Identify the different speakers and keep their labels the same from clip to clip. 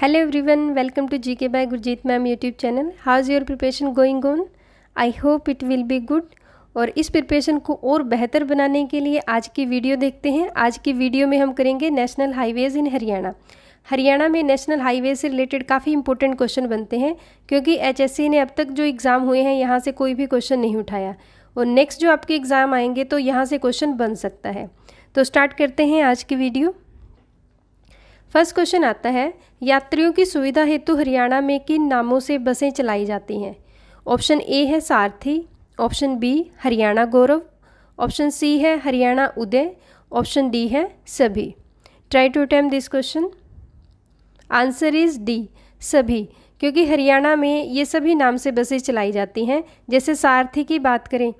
Speaker 1: Hello everyone welcome to GK by Gurjeet ma'am YouTube channel how is your preparation going on I hope it will be good और इस preparation को और बेहतर बनाने के लिए आज की वीडियो देखते हैं आज की वीडियो में हम करेंगे national highways in Haryana Haryana में नेशनल हाईवे से रिलेटेड काफ़ी इंपॉर्टेंट क्वेश्चन बनते हैं क्योंकि एच ने अब तक जो एग्ज़ाम हुए हैं यहाँ से कोई भी क्वेश्चन नहीं उठाया और नेक्स्ट जो आपके एग्ज़ाम आएंगे तो यहाँ से क्वेश्चन बन सकता है तो स्टार्ट करते हैं आज की वीडियो फर्स्ट क्वेश्चन आता है यात्रियों की सुविधा हेतु हरियाणा में किन नामों से बसें चलाई जाती हैं ऑप्शन ए है Sarathi option B Haryana Gaurav option C है हरियाणा उदय ऑप्शन डी है सभी try to attempt this question answer is D सभी क्योंकि हरियाणा में ये सभी नाम से बसें चलाई जाती हैं जैसे सारथी की बात करें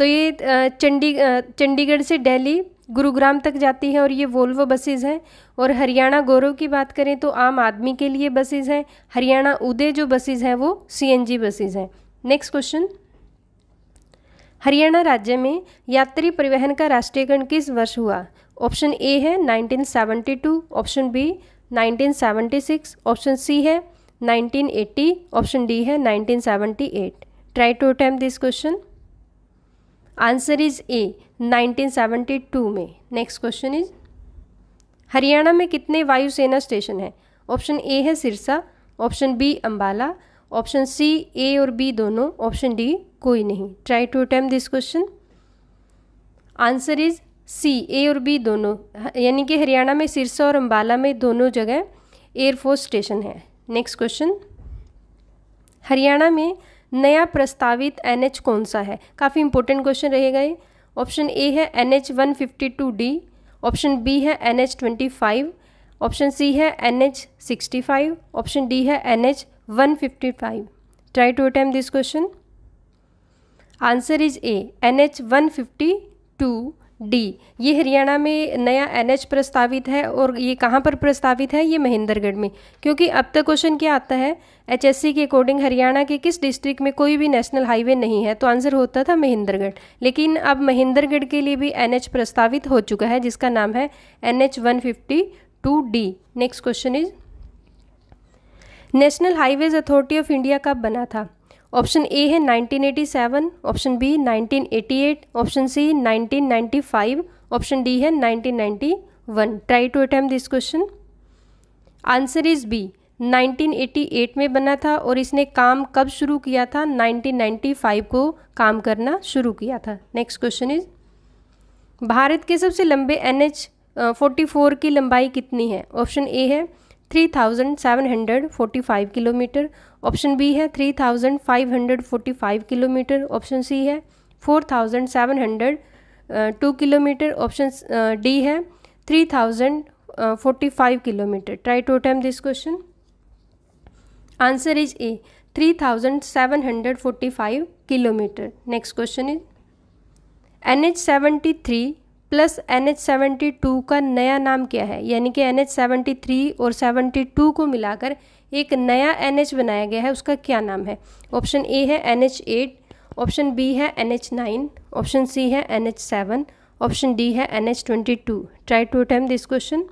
Speaker 1: तो ये चंडी चंडीगढ़ से दिल्ली गुरुग्राम तक जाती है और ये वोल्वो बसेज़ हैं और हरियाणा गौरव की बात करें तो आम आदमी के लिए बसेज़ हैं हरियाणा उदय जो बसेज़ हैं वो सीएनजी बसेज़ हैं नेक्स्ट क्वेश्चन हरियाणा राज्य में यात्री परिवहन का राष्ट्रीयकरण किस वर्ष हुआ ऑप्शन ए है 1972 ऑप्शन बी 1976 ऑप्शन सी है 1980 ऑप्शन डी है 1978 try to attempt this question answer is A 1972 में नेक्स्ट क्वेश्चन इज हरियाणा में कितने वायुसेना स्टेशन हैं ऑप्शन ए है Sirsa option B Ambala option C A और बी दोनों ऑप्शन डी कोई नहीं try to attempt this question answer is C A और बी दोनों यानी कि हरियाणा में सिरसा और अम्बाला में दोनों जगह एयरफोर्स स्टेशन है नेक्स्ट क्वेश्चन हरियाणा में नया प्रस्तावित एन कौन सा है काफ़ी इंपॉर्टेंट क्वेश्चन रहेगा ये ऑप्शन ए है N H one fifty two D option B है N H twenty five option C है N H sixty five option D है N H one fifty five try to attempt this question answer is A N H one fifty two D ये हरियाणा में नया NH प्रस्तावित है और ये कहाँ पर प्रस्तावित है ये महेंद्रगढ़ में क्योंकि अब तक क्वेश्चन क्या आता है एचएससी के अकॉर्डिंग हरियाणा के किस डिस्ट्रिक्ट में कोई भी नेशनल हाईवे नहीं है तो आंसर होता था महेंद्रगढ़ लेकिन अब महेंद्रगढ़ के लिए भी एनएच प्रस्तावित हो चुका है जिसका नाम है N H one fifty two D next question is national highways authority of India कब बना था ऑप्शन ए है 1987, option B 1988, option C 1995, option D है 1991. Try to attempt this question answer is B 1988 में बना था और इसने काम कब शुरू किया था 1995 को काम करना शुरू किया था नेक्स्ट क्वेश्चन इज भारत के सबसे लंबे एन एच फोर्टी फोर की लंबाई कितनी है ऑप्शन ए है three thousand seven hundred forty five kilometre option B है three thousand five hundred forty five kilometre option C है four thousand seven hundred two kilometre option D है three thousand forty five kilometre try to time this question answer is A three thousand seven hundred forty five kilometre next question is N H seventy three plus N H seventy two का नया नाम क्या है यानी कि N H seventy three और seventy two को मिलाकर एक नया एन बनाया गया है उसका क्या नाम है ऑप्शन ए है एन एच ऑप्शन बी है N H nine option C है N H seven option D है N H twenty two try to attempt this question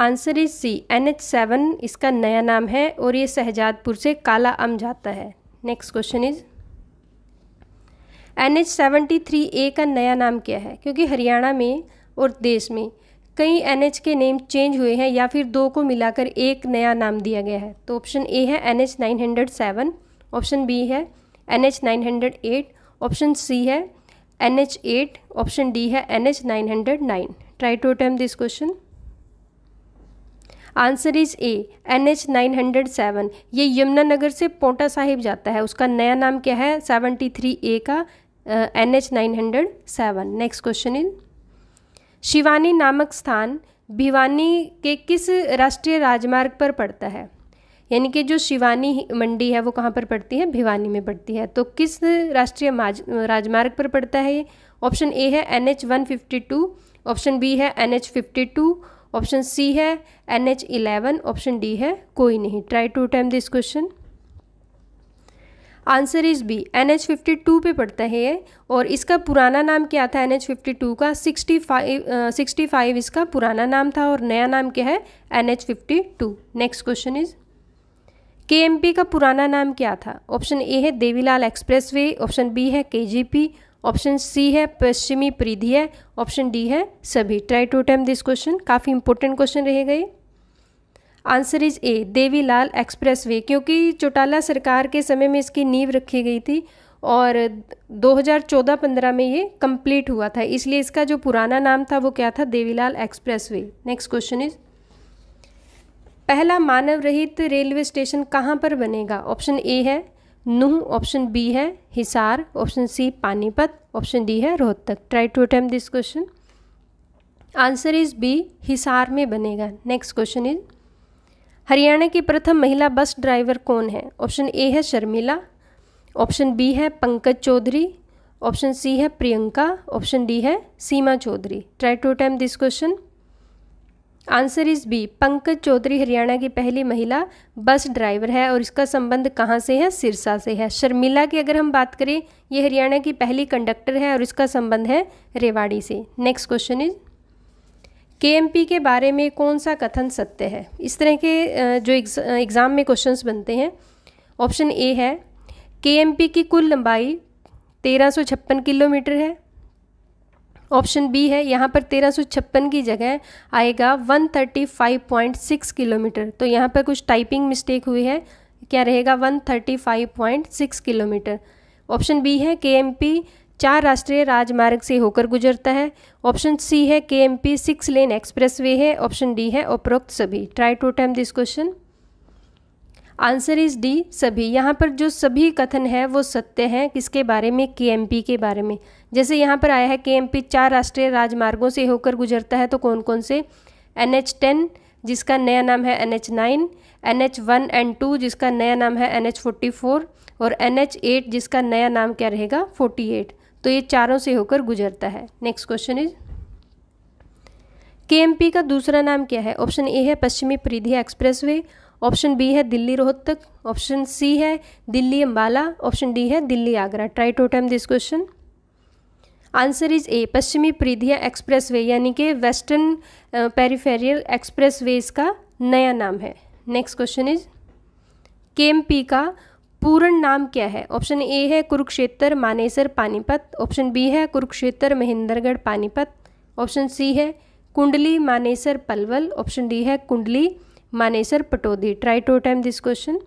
Speaker 1: answer is C N H seven इसका नया नाम है और ये शहजादपुर से काला अम जाता है next question is N H seventy three A का नया नाम क्या है क्योंकि हरियाणा में और देश में कई एन के नेम चेंज हुए हैं या फिर दो को मिलाकर एक नया नाम दिया गया है तो ऑप्शन ए है N H nine hundred seven option B है N H nine hundred eight option C है N H eight option D है N H nine hundred nine try to attempt this question answer is A N H nine hundred seven ये यमुनानगर से पोटा साहिब जाता है उसका नया नाम क्या है सेवेंटी थ्री ए का N H nine hundred seven next question is Shivani नामक स्थान भिवानी के किस राष्ट्रीय राजमार्ग पर पड़ता है यानी कि जो शिवानी मंडी है वो कहाँ पर पड़ती है भिवानी में पड़ती है तो किस राष्ट्रीय राजमार्ग पर पड़ता है ये ऑप्शन ए है N H one fifty two option B है N H fifty two option C है N H eleven option D है कोई नहीं try to time this question answer is B N H fifty two पर पड़ता है ये और इसका पुराना नाम क्या था एन एच फिफ्टी टू का सिक्सटी फाइव सिक्सटी फाइव इसका पुराना नाम था और नया नाम क्या है N H fifty two next question is K M P का पुराना नाम क्या था ऑप्शन ए है Devilal expressway option B है K G P option C है पश्चिमी परिधि है ऑप्शन डी है सभी try to time this question काफ़ी इंपॉर्टेंट क्वेश्चन रहेगा ये answer is A Devilal expressway क्योंकि चौटाला सरकार के समय में इसकी नींव रखी गई थी और 2014-15 में ये कंप्लीट हुआ था इसलिए इसका जो पुराना नाम था वो क्या था Devilal expressway next question is पहला मानव रहित रेलवे स्टेशन कहाँ पर बनेगा ऑप्शन ए है नूह ऑप्शन बी है Hisar option C Panipat option D है Rohtak try to attempt this question answer is B Hisar में बनेगा नेक्स्ट क्वेश्चन इज हरियाणा की प्रथम महिला बस ड्राइवर कौन है ऑप्शन ए है शर्मिला ऑप्शन बी है पंकज चौधरी ऑप्शन सी है प्रियंका ऑप्शन डी है Seema Chaudhary try to time this question answer is B Pankaj Chaudhary Haryana की पहली महिला बस ड्राइवर है और इसका संबंध कहाँ से है सिरसा से है शर्मिला की अगर हम बात करें ये हरियाणा की पहली कंडक्टर है और इसका संबंध है रेवाड़ी से नेक्स्ट क्वेश्चन इज के के बारे में कौन सा कथन सत्य है इस तरह के जो एग्ज़ाम में क्वेश्चंस बनते हैं ऑप्शन ए है के की कुल लंबाई तेरह किलोमीटर है ऑप्शन बी है यहाँ पर तेरह की जगह आएगा 135.6 किलोमीटर तो यहाँ पर कुछ टाइपिंग मिस्टेक हुई है क्या रहेगा 135.6 किलोमीटर ऑप्शन बी है के चार राष्ट्रीय राजमार्ग से होकर गुजरता है ऑप्शन सी है K M P six lane expressway है ऑप्शन डी है उपरोक्त सभी try to time this question answer is D सभी यहाँ पर जो सभी कथन है वो सत्य है किसके बारे में के एम पी के बारे में जैसे यहाँ पर आया है के एम पी चार राष्ट्रीय राजमार्गों से होकर गुजरता है तो कौन कौन से एन एच टेन जिसका नया नाम है N H nine N H one and two जिसका नया नाम है एन एच फोर्टी फोर और एन एच एट जिसका नया नाम क्या रहेगा फोर्टी एट तो ये चारों से होकर गुजरता है नेक्स्ट क्वेश्चन इज केएमपी का दूसरा नाम क्या है ऑप्शन ए है पश्चिमी परिधिया एक्सप्रेस ऑप्शन बी है दिल्ली रोहतक ऑप्शन सी है दिल्ली अम्बाला ऑप्शन डी है Delhi Agra try to time this question answer is A पश्चिमी प्रीधिया एक्सप्रेस वे यानी कि वेस्टर्न पेरीफेरियल एक्सप्रेस वे इसका नया नाम है नेक्स्ट क्वेश्चन इज के का पूर्ण नाम क्या है ऑप्शन ए है कुरुक्षेत्र मानेसर पानीपत ऑप्शन बी है कुरुक्षेत्र महेंद्रगढ़ पानीपत ऑप्शन सी है कुंडली मानेसर पलवल ऑप्शन डी है Kundli Manesar Pataudi try to time this question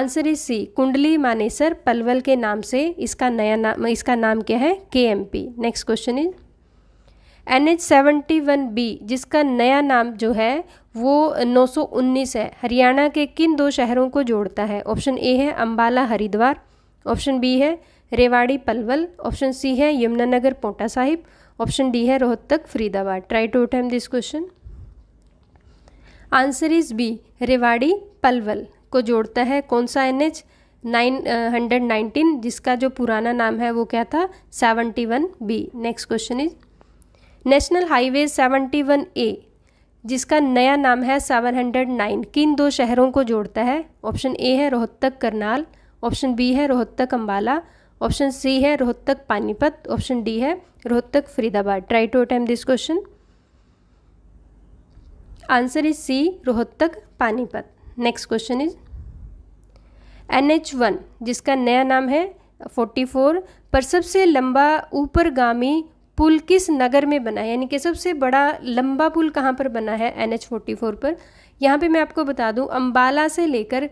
Speaker 1: answer is C Kundli Manesar Palwal के नाम से इसका नया नाम इसका नाम क्या है K M P next question is N H seventy one B जिसका नया नाम जो है वो 919 है हरियाणा के किन दो शहरों को जोड़ता है ऑप्शन ए है अम्बाला हरिद्वार ऑप्शन बी है रेवाड़ी पलवल ऑप्शन सी है यमुनानगर पोटा साहिब ऑप्शन डी है Rohtak Faridabad try to attempt this question answer is B Rewari Palwal को जोड़ता है कौन सा N H nine hundred nineteen जिसका जो पुराना नाम है वो क्या था seventy one B next question is national highway 71 A जिसका नया नाम है 709 किन दो शहरों को जोड़ता है ऑप्शन ए है रोहतक करनाल ऑप्शन बी है रोहतक अम्बाला ऑप्शन सी है रोहतक पानीपत ऑप्शन डी है Rohtak Faridabad try to attempt this question answer is C Rohtak Panipat next question is N H one जिसका नया नाम है फोर्टी फोर पर सबसे लंबा ऊपरगामी पुल किस नगर में बना है यानी कि सबसे बड़ा लंबा पुल कहाँ पर बना है एन एच फोर्टी फोर पर यहाँ पे मैं आपको बता दूँ अम्बाला से लेकर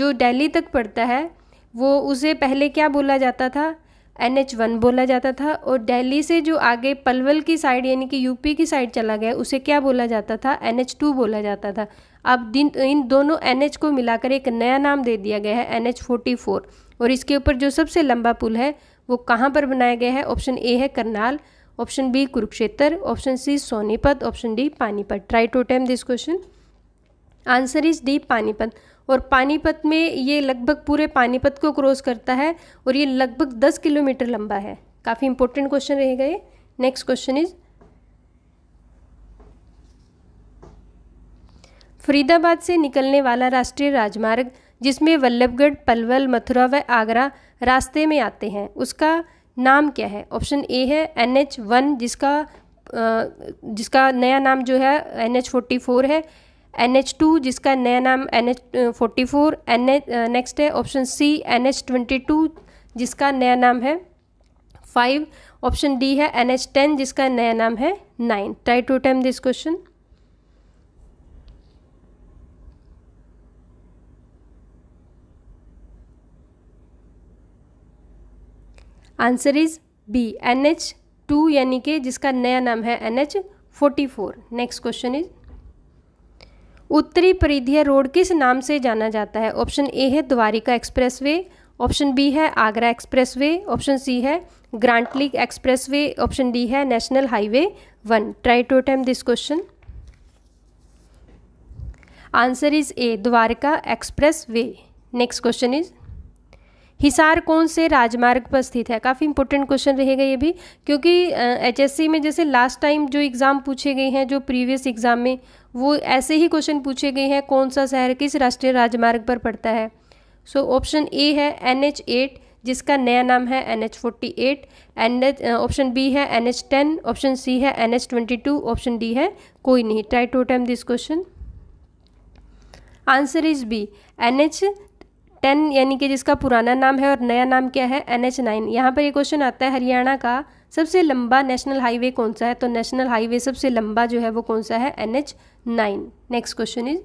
Speaker 1: जो दिल्ली तक पड़ता है वो उसे पहले क्या बोला जाता था एन एच वन बोला जाता था और दिल्ली से जो आगे पलवल की साइड यानी कि यूपी की साइड चला गया उसे क्या बोला जाता था एन एच टू बोला जाता था अब दिन इन दोनों एन एच को मिलाकर एक नया नाम दे दिया गया है एन एच फोर्टी फोर और इसके ऊपर जो सबसे लंबा पुल है वो कहाँ पर बनाया गया है ऑप्शन ए है Karnal option B Kurukshetra option C Sonipat option D Panipat try to attempt this question answer is D Panipat और पानीपत में ये लगभग पूरे पानीपत को क्रॉस करता है और ये लगभग दस किलोमीटर लंबा है काफ़ी इंपॉर्टेंट क्वेश्चन रहेगा ये नेक्स्ट क्वेश्चन इज फरीदाबाद से निकलने वाला राष्ट्रीय राजमार्ग जिसमें वल्लभगढ़ पलवल मथुरा व आगरा रास्ते में आते हैं उसका नाम क्या है ऑप्शन ए है एन एच वन जिसका जिसका नया नाम जो है एन एच फोर्टी फोर है एन एच टू जिसका नया नाम N H forty four N H next है option C N H twenty two जिसका नया नाम है फाइव ऑप्शन डी है एन एच टेन जिसका नया नाम है nine try to time this question answer is B N H two यानी कि जिसका नया नाम है N H forty four next question is उत्तरी परिधीय रोड किस नाम से जाना जाता है ऑप्शन ए है द्वारिका एक्सप्रेसवे ऑप्शन बी है आगरा एक्सप्रेसवे ऑप्शन सी है एक्सप्रेस एक्सप्रेसवे ऑप्शन डी है national highway one try to attempt this question answer is A Dwarka expressway next question is Hisar कौन से राजमार्ग पर स्थित है काफ़ी इंपॉर्टेंट क्वेश्चन रहेगा ये भी क्योंकि एचएससी में जैसे लास्ट टाइम जो एग्ज़ाम पूछे गए हैं जो प्रीवियस एग्ज़ाम में वो ऐसे ही क्वेश्चन पूछे गए हैं कौन सा शहर किस राष्ट्रीय राजमार्ग पर पड़ता है सो ऑप्शन ए है एन एच एट जिसका नया नाम है N H forty eight N H option B है N H ten option C है N H twenty two option D है कोई नहीं try to attempt this question answer is B N H ten यानी कि जिसका पुराना नाम है और नया नाम क्या है एन एच नाइन यहाँ पर ये क्वेश्चन आता है हरियाणा का सबसे लंबा नेशनल हाईवे कौन सा है तो नेशनल हाईवे सबसे लंबा जो है वो कौन सा है N H nine next question is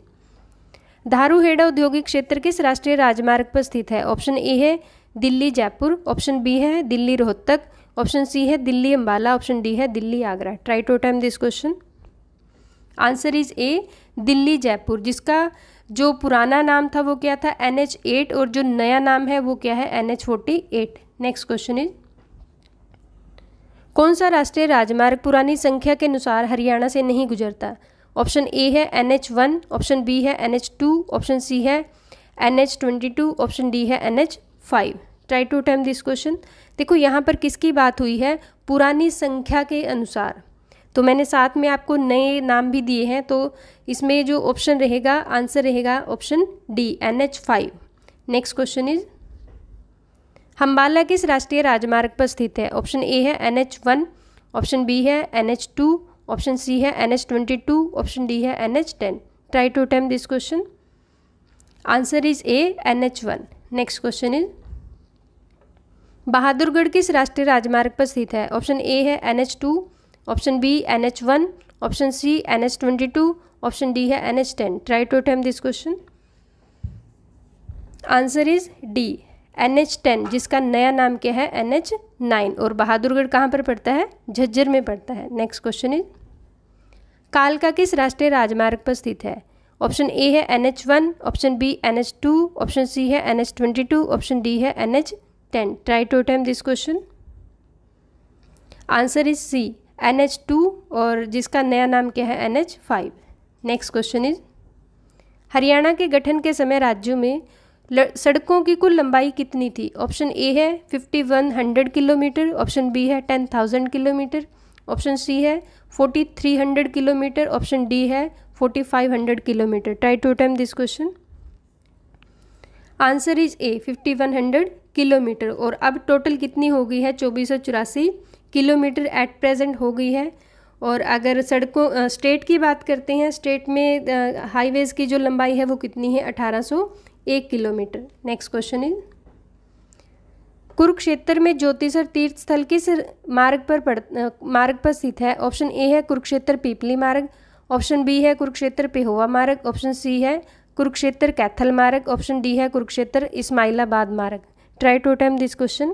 Speaker 1: Dharuhera औद्योगिक क्षेत्र किस राष्ट्रीय राजमार्ग पर स्थित है ऑप्शन ए है दिल्ली जयपुर ऑप्शन बी है दिल्ली रोहतक ऑप्शन सी है दिल्ली अम्बाला ऑप्शन डी है Delhi Agra try to time this question answer is A Delhi Jaipur जिसका जो पुराना नाम था वो क्या था एन एच एट और जो नया नाम है वो क्या है N H forty eight next question is कौन सा राष्ट्रीय राजमार्ग पुरानी संख्या के अनुसार हरियाणा से नहीं गुजरता ऑप्शन ए है N H one option B है N H two option C है N H twenty two option D है N H five try to time this question देखो यहाँ पर किसकी बात हुई है पुरानी संख्या के अनुसार तो मैंने साथ में आपको नए नाम भी दिए हैं तो इसमें जो ऑप्शन रहेगा आंसर रहेगा option D N H five next question is Ambala किस राष्ट्रीय राजमार्ग पर स्थित है ऑप्शन ए है N H one option B है N H two option C है N H twenty two option D है N H ten try to attempt this question answer is A N H one next question is Bahadurgarh किस राष्ट्रीय राजमार्ग पर स्थित है option A है N H two option B N H one option C N H twenty two option D है N H ten try to attempt this question answer is D N H ten जिसका नया नाम क्या है N H nine और बहादुरगढ़ कहाँ पर पड़ता है झज्जर में पड़ता है नेक्स्ट क्वेश्चन इज कालका किस राष्ट्रीय राजमार्ग पर स्थित है ऑप्शन ए है N H one option B N H two option C है N H twenty two option D है N H ten try to attempt this question answer is C N H two और जिसका नया नाम क्या है N H five next question is Haryana के गठन के समय राज्यों में सड़कों की कुल लंबाई कितनी थी ऑप्शन ए है fifty one hundred kilometre option B है ten thousand kilometre option C है forty three hundred kilometre option D है forty five hundred kilometre try to time this question answer is A fifty one hundred kilometre और अब total कितनी हो गई है चौबीस सौ चौरासी किलोमीटर एट प्रेजेंट हो गई है और अगर सड़कों स्टेट की बात करते हैं स्टेट में हाईवेज़ की जो लंबाई है वो कितनी है 1801 kilometre next question is Kurukshetra में ज्योतिसर तीर्थ स्थल किस मार्ग पर पड़ मार्ग पर स्थित है ऑप्शन ए है कुरुक्षेत्र पीपली मार्ग ऑप्शन बी है कुरुक्षेत्र पेहोवा मार्ग ऑप्शन सी है कुरुक्षेत्र कैथल मार्ग ऑप्शन डी है कुरुक्षेत्र इस्माइलाबाद मार्ग try to time this question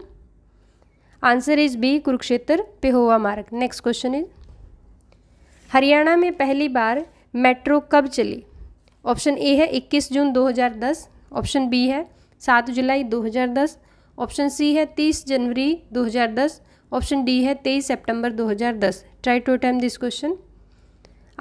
Speaker 1: answer is B Kurukshetra Pehowa मार्ग नेक्स्ट क्वेश्चन इज हरियाणा में पहली बार मेट्रो कब चली ऑप्शन ए है 21 जून 2010 ऑप्शन बी है 7 जुलाई 2010 ऑप्शन सी है 30 जनवरी 2010 ऑप्शन डी है 23 सितंबर 2010 try to time this question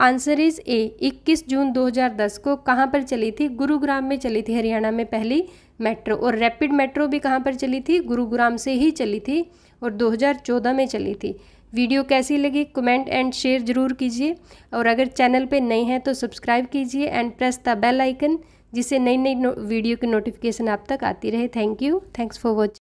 Speaker 1: answer is a 21 June 2010 को कहाँ पर चली थी गुरुग्राम में चली थी हरियाणा में पहली मेट्रो और रैपिड मेट्रो भी कहाँ पर चली थी गुरुग्राम से ही चली थी और 2014 में चली थी वीडियो कैसी लगी कमेंट एंड शेयर ज़रूर कीजिए और अगर चैनल पे नए हैं तो सब्सक्राइब कीजिए and press the bell icon जिससे नई नई वीडियो की नोटिफिकेशन आप तक आती रहे thank you thanks for watching